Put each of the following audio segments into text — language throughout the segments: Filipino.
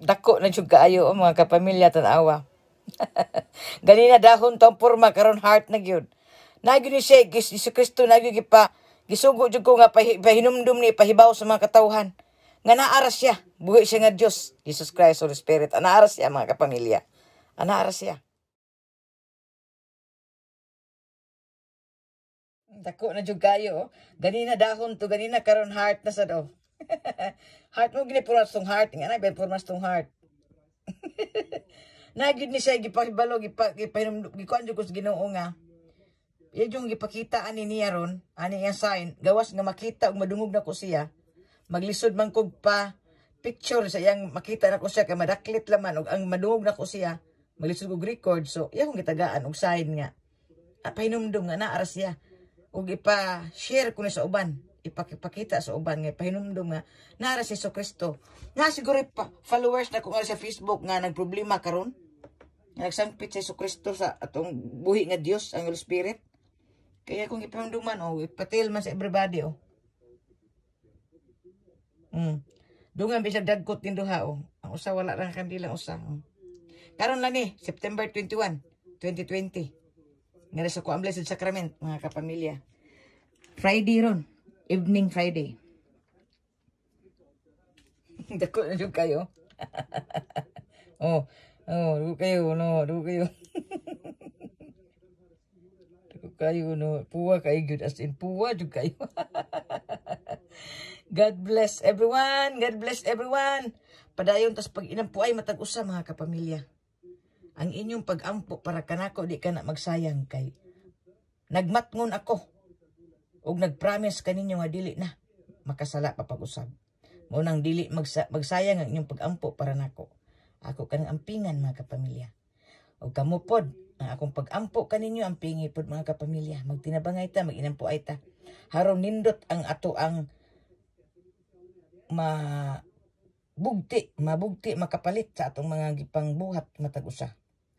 dako na jud kaayo ang oh, mga kapamilya tan-awa. Gani dahon tong porma karon heart na gyud. Na gyud ni siya, Jesu Kristo na gyud pa gisugo jud ko nga pahinumdum ni pahibaw sa mga katawhan. Nga naaras siya, buhi siya nga Dios, Jesus Christ Holy Spirit. Anaaras ah, siya mga kapamilya. Anaaras ah, siya. Dako na jud kayo. Oh. Ganina dahon to, ganina karon heart na sa do heart mo gini puras tong heart nga na ben puras tong heart na gid ni siya gipahibalo gipahinom gikuan jud ko sa Ginoo nga iya yung gipakita ani niya ron ani iya sign gawas nga makita ug madungog na ko siya maglisod man kog pa picture sa yang makita na ko siya kay madaklit laman og ang madungog na ko siya maglisod kog record so iya kong gitagaan og sign nga at ah, pahinumdum nga na aras siya ug ipa share ko ni sa uban ipakipakita sa uban nga pahinumdom nga nara si Jesu Kristo nga siguro pa followers na kung sa Facebook nga nagproblema karon nagsangpit si Jesu Kristo sa atong buhi nga Dios ang Holy Spirit kaya kung ipahinumduman oh ipatil man sa everybody oh mm. dungan bisag dagkot din duha oh ang usa wala lang kandila usa oh. karon lang ni September 21 2020 nga sa ang Blessed Sacrament mga kapamilya Friday ron Evening Friday. Dako na kayo. oh, oh, dako kayo, no, dako kayo. dako kayo, no. Puwa kayo, good as in, puwa dyan kayo. God bless everyone. God bless everyone. Padayon tas pag inampo ay matag-usa mga kapamilya. Ang inyong pag-ampo para kanako di ka na magsayang kay nagmatngon ako og nagpromise kaninyo nga dili na makasala pa pag-usab. Mao nang dili magsa magsayang ang inyong pag-ampo para nako. Ako kanang ampingan mga kapamilya. Ug kamo pod ang akong pagampo kaninyo ang pod mga kapamilya. Magtinabangay ta, maginampo ay ta. Harong nindot ang ato ang ma bugti, mabugti makapalit sa atong mga buhat matag usa.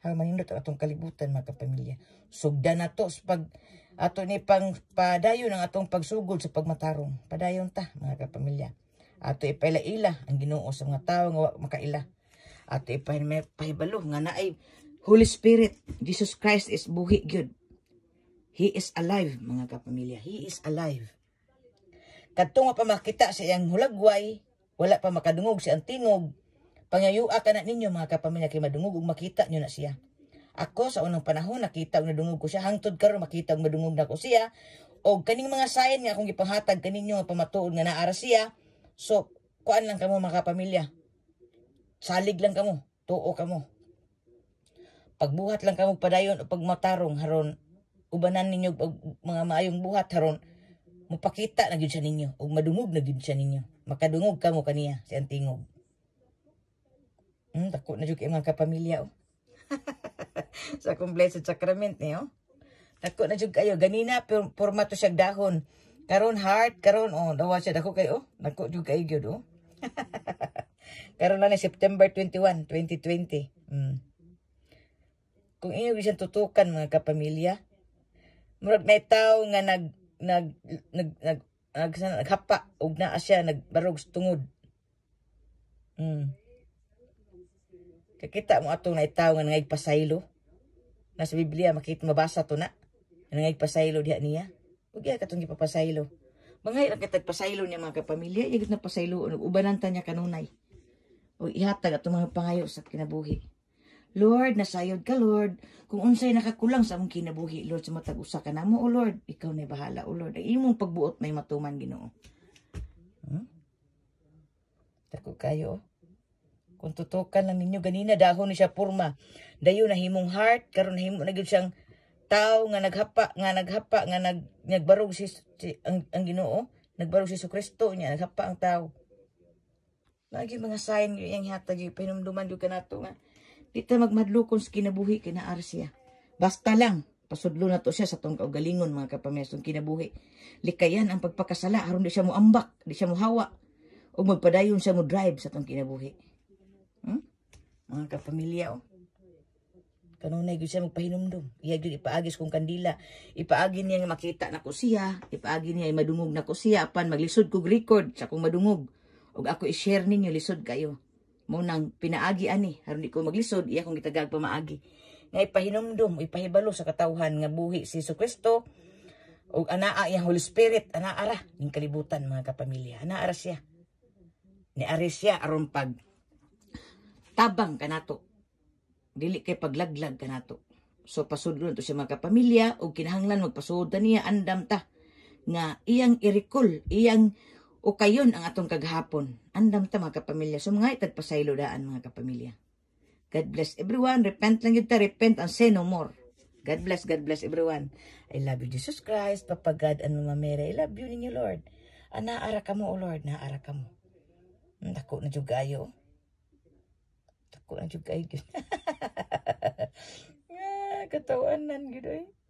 Halmanin to atong kalibutan mga kapamilya. Sugdan na to sa pag ato ni pang padayon ang atong pagsugod sa pagmatarong. Padayon ta mga kapamilya. Ato ipaila-ila ang Ginoo sa mga tawo nga makaila. Ato ipahibalo nga naay Holy Spirit, Jesus Christ is buhi gyud. He is alive mga kapamilya. He is alive. Katong pa makita sa iyang hulagway, wala pa makadungog sa si antingog, tingog Pangayua ka na ninyo mga kapamilya kay madungog ug makita nyo na siya. Ako sa unang panahon nakita ug nadungog ko siya hangtod karon makita ug madungog na ko siya og kaning mga sign nga akong gipahatag kaninyo nga pamatuod nga naara siya. So kuan lang kamo mga kapamilya. Salig lang kamo, tuo kamo. Pagbuhat lang kamo padayon o pagmatarong haron ubanan ninyo og mga maayong buhat haron mapakita na gyud siya ninyo ug madungog na gyud siya ninyo makadungog kamo kaniya si antingog Hmm, takot na jud kay mga kapamilya oh. sa akong blessed sacrament ni oh. Takot na jud kayo ganina formato siya dahon. Karon heart, karon oh, dawa siya dako kayo, oh. Nako jud kayo, gyud oh. karon na ni September 21, 2020. Hmm. Kung inyo siya tutukan mga kapamilya, murag may tao nga nag nag nag nag, nag, naghapa og nag, siya nagbarog tungod. Hmm. Kakita mo atong naitaw nga nangayag pasaylo. Nasa Biblia, makita, mabasa to na. Nangayag pasaylo diha niya. Huwag iya katong ipapasaylo. Mga ilang katag pasaylo niya mga kapamilya, igat na pasaylo, ubanan ta niya kanunay. O ihatag atong mga pangayo sa kinabuhi. Lord, nasayod ka, Lord. Kung unsay nakakulang sa among kinabuhi, Lord, sa matag usa ka namo, O Lord. Ikaw na bahala, O Lord. Ang imong pagbuot may matuman, Ginoo. Hmm? Tako kayo, oh. Kung tutukan lang ninyo ganina dahon ni siya purma. Dayo na himong heart karon himo na gyud siyang tao nga naghapa nga naghapa nga nag nagbarog si, si ang, ang Ginoo, nagbarog si Kristo niya naghapa ang tao. Lagi mga sign yung hatag yung pinumduman yung kanato nga. Dita magmadlukon sa kinabuhi kina Arsia. Basta lang, pasudlo na to siya sa tong kaugalingon mga kapamesong kinabuhi. Likayan ang pagpakasala aron di siya mo ambak, di siya mo hawa. O magpadayon siya mo drive sa tong kinabuhi. Mga kapamilya, oh. Kanunay ko siya magpahinumdum. Iya gyud ipaagis kong kandila. Ipaagi niya nga makita na ko siya. Ipaagi niya madungog na ko siya apan maglisod kog record sa kong madungog. Ug ako i-share ninyo lisod kayo. Mo nang pinaagi ani aron di ko maglisod iya kong gitagag pamaagi. Nga ipahinumdum, ipahibalo sa katawhan nga buhi si Jesu Kristo ug anaa yang Holy Spirit anaara ning kalibutan mga kapamilya. Anaara siya. Ni siya aron pag tabang ka kanato dili kay paglaglag ka kanato so pasudlon to siya mga kapamilya og kinahanglan magpasudan niya andam ta nga iyang i iyang o kayon ang atong kaghapon. andam ta mga kapamilya so mga itad pasaylo daan mga kapamilya God bless everyone repent lang yun ta repent and say no more God bless, God bless everyone. I love you, Jesus Christ, Papa God, and Mama Mary. I love you ninyo, Lord. Ah, naara ka mo, O Lord, naara ka mo. Dako na juga ayo. kurang juga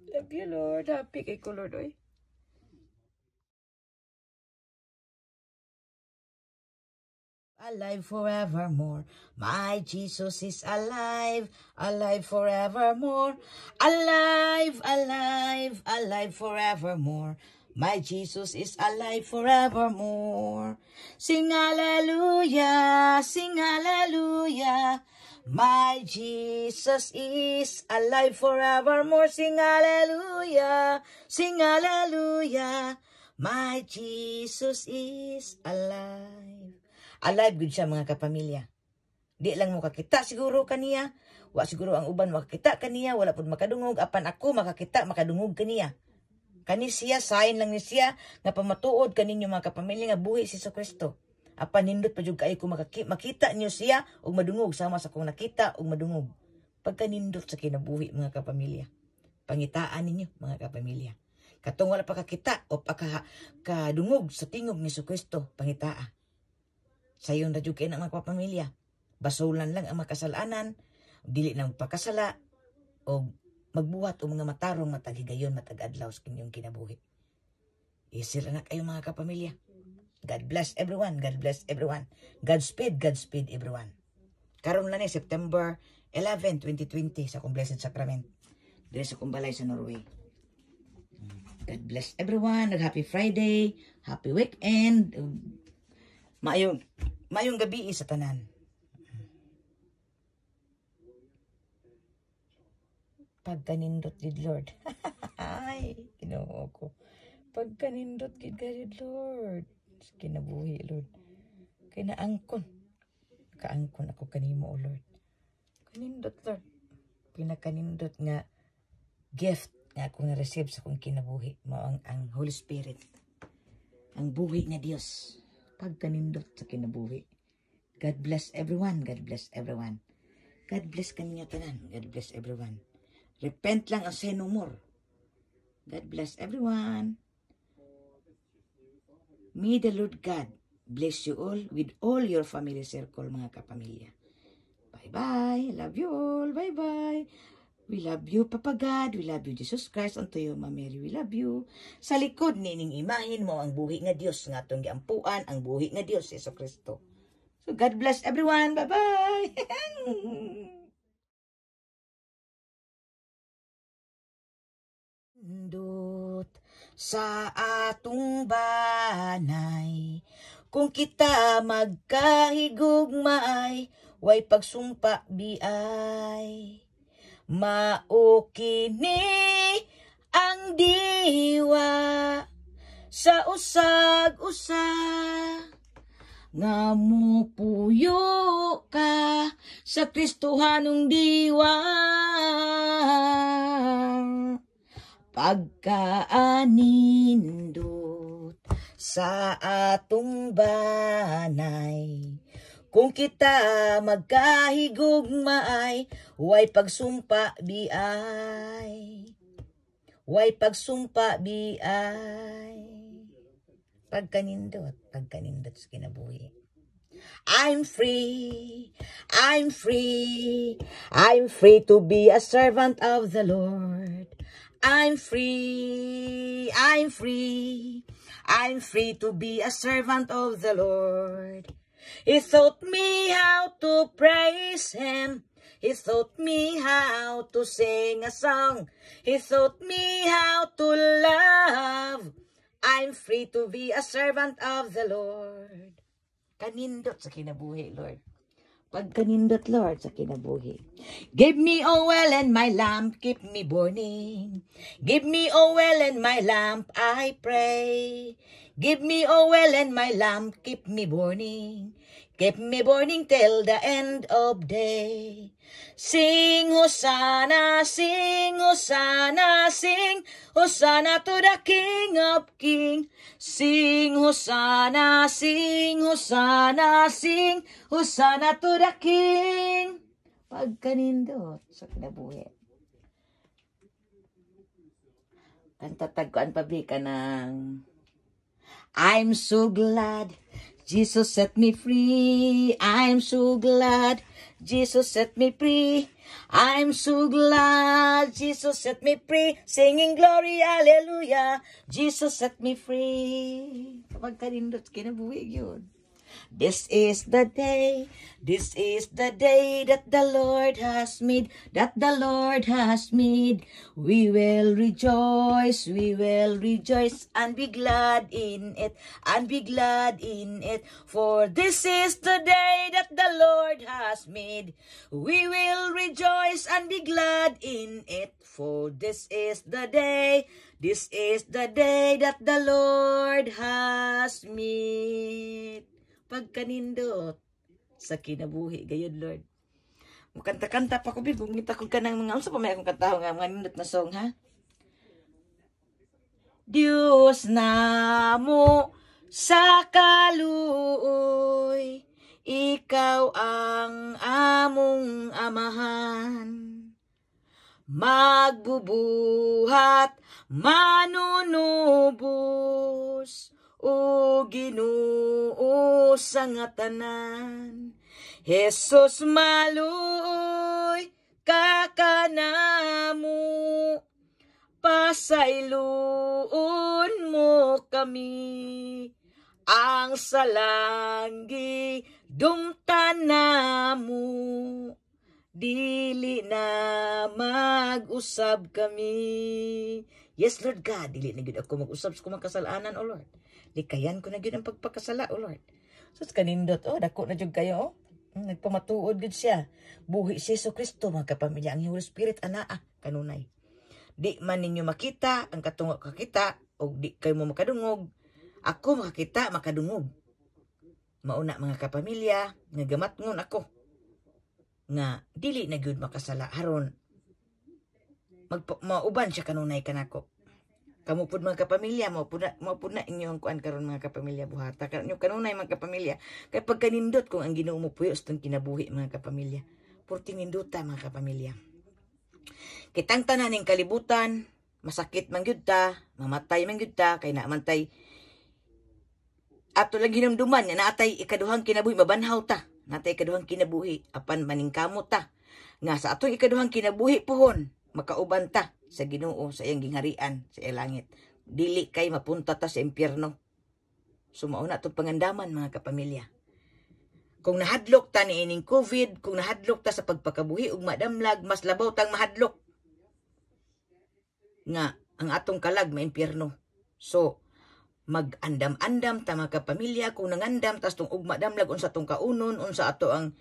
Love you Lord. Happy kay ko Lord oy. Alive forevermore. My Jesus is alive, alive forevermore. Alive, alive, alive forevermore. My Jesus is alive forevermore. Sing hallelujah, sing hallelujah. My Jesus is alive forevermore. Sing hallelujah, sing hallelujah. My Jesus is alive. Alive good siya mga kapamilya. Di lang mo kakita siguro kaniya. Wa siguro ang uban makakita kaniya. Wala pud makadungog. Apan ako makakita, makadungog kaniya. Kani siya, sayin lang ni siya, nga pamatuod kaninyo mga kapamilya nga buhi si Kristo. Apan nindot pa jud kayo kung makaki, makita niyo siya og madungog sama sa kong nakita og madungog. Pagkanindot sa kinabuhi mga kapamilya. Pangitaan ninyo mga kapamilya. Katong wala pa kakita o paka kadungog sa tingog ni Kristo, pangitaa. Sayon ra jud kayo mga kapamilya. Basulan lang ang makasalanan, dili nang magpakasala og Magbuhat o mga matarong matag higayon matag adlaw sa inyong kinabuhi. Isira na kayo mga kapamilya. God bless everyone. God bless everyone. Godspeed, Godspeed everyone. Karong na ni September 11, 2020 sa kong Blessed Sacrament. Dere sa Kumbalay sa Norway. God bless everyone. Happy Friday. Happy weekend. Maayong, maayong gabi sa tanan. pagkanindot gid Lord. Ay, Ginoo ko. Pagkanindot gid gid Lord. Kinabuhi Lord. Kinaangkon. Kaangkon ako kanimo o Lord. Kanindot Lord. Pinakanindot nga gift nga ako nga receive sa akong kinabuhi mao ang, ang Holy Spirit. Ang buhi nga Dios. Pagkanindot sa kinabuhi. God bless everyone. God bless everyone. God bless kaninyo tanan. God bless everyone. Repent lang and say no more. God bless everyone. May the Lord God bless you all with all your family circle, mga kapamilya. Bye-bye. Love you all. Bye-bye. We love you, Papa God. We love you, Jesus Christ. Unto you, Ma Mary, we love you. Sa likod, nining imahin mo ang buhi nga Dios nga atong giampuan, ang buhi nga Dios, Yeso Cristo. So, God bless everyone. Bye-bye. pagpindot sa atong banay. Kung kita magkahigugmay, way pagsumpa biay. Maukini ang diwa sa usag-usa. Nga mo ka sa Kristohanong diwa pagkaanindot sa atong banay. Kung kita magkahigugma ay way pagsumpa biay. Way pagsumpa biay. Pagkanindot, pagkanindot sa kinabuhi. I'm free, I'm free, I'm free to be a servant of the Lord. I'm free, I'm free, I'm free to be a servant of the Lord. He taught me how to praise Him. He taught me how to sing a song. He taught me how to love. I'm free to be a servant of the Lord. Kanindot sa kinabuhi, Lord pagkanindot Lord sa kinabuhi. Give me oil and my lamp, keep me burning. Give me oil and my lamp, I pray. Give me oil and my lamp, keep me burning, keep me burning till the end of day. Sing Hosanna, sing Hosanna, sing Hosanna to the King of King. Sing Hosanna, sing Hosanna, sing Hosanna to the King. Pag kanindot sa kinabuhi. Ang tatagkuan pabrika ng I'm so glad Jesus set me free. I'm so glad Jesus set me free. I'm so glad Jesus set me free. Singing glory, hallelujah. Jesus set me free. Kapag kinabuhi yun. This is the day, this is the day that the Lord has made, that the Lord has made. We will rejoice, we will rejoice and be glad in it, and be glad in it. For this is the day that the Lord has made. We will rejoice and be glad in it, for this is the day this is the day that the Lord has made. pagkanindot sa kinabuhi gayud Lord kanta-kanta pa ko big ngita ko kanang mga unsa pa may akong kantaho nga mga nindot na song ha Dios namo sa kaluoy ikaw ang among amahan magbubuhat manunubos o Ginoo sa ngatanan. tanan Jesus maluoy kakanamo pasailuon mo kami ang salangi dumtanamu, dili na mag-usab kami Yes, Lord God, dili na gyud ako mag usap sa kumang kasalanan, O Lord. Likayan ko na gyud ang pagpakasala, O Lord. So, kanindot, oh, dako na jud kayo, oh. Hmm, nagpamatuod gud siya. Buhi si Yeso Kristo, mga kapamilya, ang Holy Spirit, anaa, ah, kanunay. Di man ninyo makita, ang katungo kakita, o di kayo mo makadungog, ako makakita, makadungog. Mauna mga kapamilya, nga gamatngon ako. Nga, dili na gud makasala, haron magpa, mauban siya kanunay kanako. Kamu pud mga kapamilya mo pud mo pud na inyo ang kuan karon mga kapamilya buhata karon kanunay mga kapamilya kay pagkanindot kung ang Ginoo mo puyos tong kinabuhi mga kapamilya. Purti ta mga kapamilya. Kitang tanan ning kalibutan, masakit man gyud ta, mamatay man gyud ta kay naamantay ato lang ginumduman na naatay ikaduhang kinabuhi mabanhaw ta. naatay ikaduhang kinabuhi apan maningkamot ta. Nga sa atong ikaduhang kinabuhi pohon, makauban ta sa Ginoo sa iyang gingharian sa iyang langit dili kay mapunta ta sa impyerno sumao so, na tong pangandaman mga kapamilya kung nahadlok ta ni ining covid kung nahadlok ta sa pagpakabuhi ug madamlag mas labaw tang mahadlok nga ang atong kalag maimpyerno so mag-andam-andam ta mga kapamilya kung nangandam tas tong ugma damlag unsa tong kaunon unsa ato ang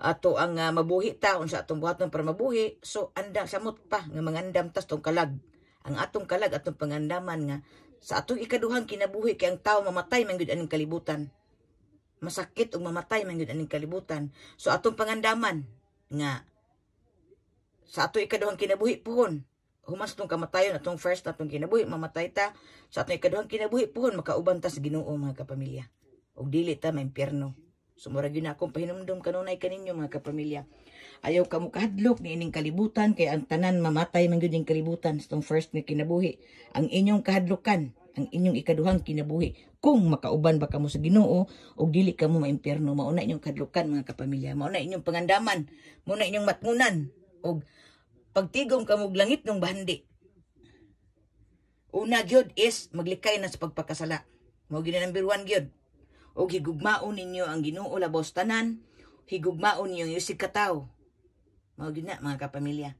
ato ang uh, mabuhi ta unsa atong buhaton para mabuhi so anda samot pa nga mangandam ta tong kalag ang atong kalag atong pangandaman nga sa atong ikaduhang kinabuhi kay ang tao mamatay man aning kalibutan masakit ug mamatay man aning kalibutan so atong pangandaman nga sa ato ikaduhang kinabuhi pohon humas tong kamatayon atong first atong kinabuhi mamatay ta sa atong ikaduhang kinabuhi puhon makauban ta sa Ginoo mga kapamilya ug dili ta maimpyerno Sumurag yun akong pahinumdum kanunay kaninyo mga kapamilya. Ayaw ka mukahadlok ni ining kalibutan kay ang tanan mamatay man gyud kalibutan sa first nga kinabuhi. Ang inyong kahadlokan, ang inyong ikaduhang kinabuhi kung makauban ba kamo sa Ginoo og dili kamo maimpierno mao na inyong kadlukan mga kapamilya Mauna inyong pangandaman mauna inyong matngunan og pagtigom kamo langit ng bahandi una gyud is maglikay na sa pagpakasala mao gyud number 1 gyud o gigugmaon ninyo ang Ginoo labos tanan higugmaon ninyo yung sikataw mao gyud na mga kapamilya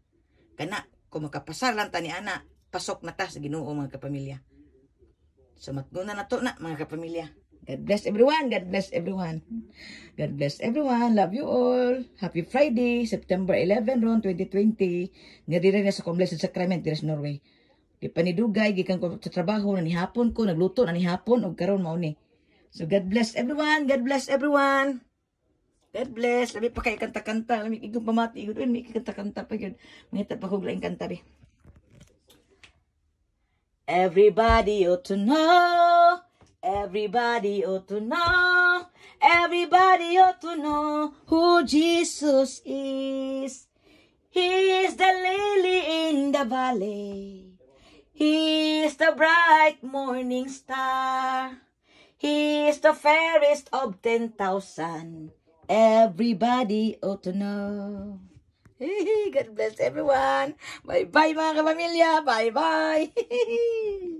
kana kung makapasar lang tani ana pasok na ta sa Ginoo mga kapamilya so matguna na to na mga kapamilya God bless everyone. God bless everyone. God bless everyone. Love you all. Happy Friday, September 11, ron 2020. Nga dire na sa Combles Sacrament, dire Norway. Di panidugay, gikan ko sa trabaho, nanihapon ko, nagluto, nanihapon, o karon mao ni. So, God bless everyone. God bless everyone. God bless. Labi pa kayo kanta-kanta. Labi igong pamati. Igod yun. kanta-kanta pa yun. Mangita pa hugla yung kanta. Everybody ought to know. Everybody ought to know. Everybody ought to know who Jesus is. He is the lily in the valley. He is the bright morning star. He is the fairest of 10,000. Everybody ought to know. God bless everyone. Bye-bye mga kapamilya. Bye-bye.